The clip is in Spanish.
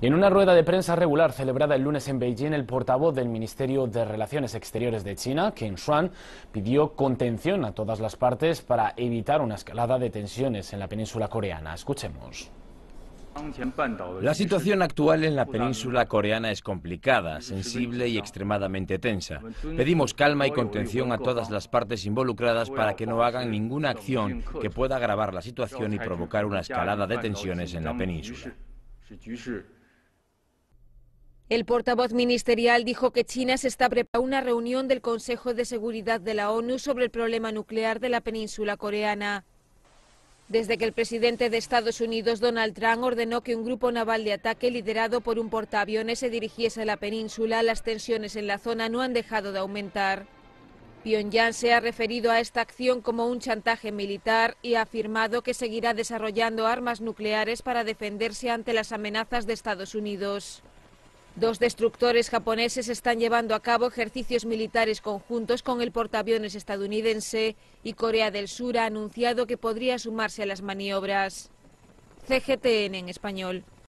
en una rueda de prensa regular celebrada el lunes en Beijing, el portavoz del Ministerio de Relaciones Exteriores de China, Ken Shuan, pidió contención a todas las partes para evitar una escalada de tensiones en la península coreana. Escuchemos. La situación actual en la península coreana es complicada, sensible y extremadamente tensa. Pedimos calma y contención a todas las partes involucradas para que no hagan ninguna acción que pueda agravar la situación y provocar una escalada de tensiones en la península. El portavoz ministerial dijo que China se está preparando una reunión del Consejo de Seguridad de la ONU sobre el problema nuclear de la península coreana. Desde que el presidente de Estados Unidos, Donald Trump, ordenó que un grupo naval de ataque liderado por un portaaviones se dirigiese a la península, las tensiones en la zona no han dejado de aumentar. Pyongyang se ha referido a esta acción como un chantaje militar y ha afirmado que seguirá desarrollando armas nucleares para defenderse ante las amenazas de Estados Unidos. Dos destructores japoneses están llevando a cabo ejercicios militares conjuntos con el portaaviones estadounidense y Corea del Sur ha anunciado que podría sumarse a las maniobras. CGTN en español.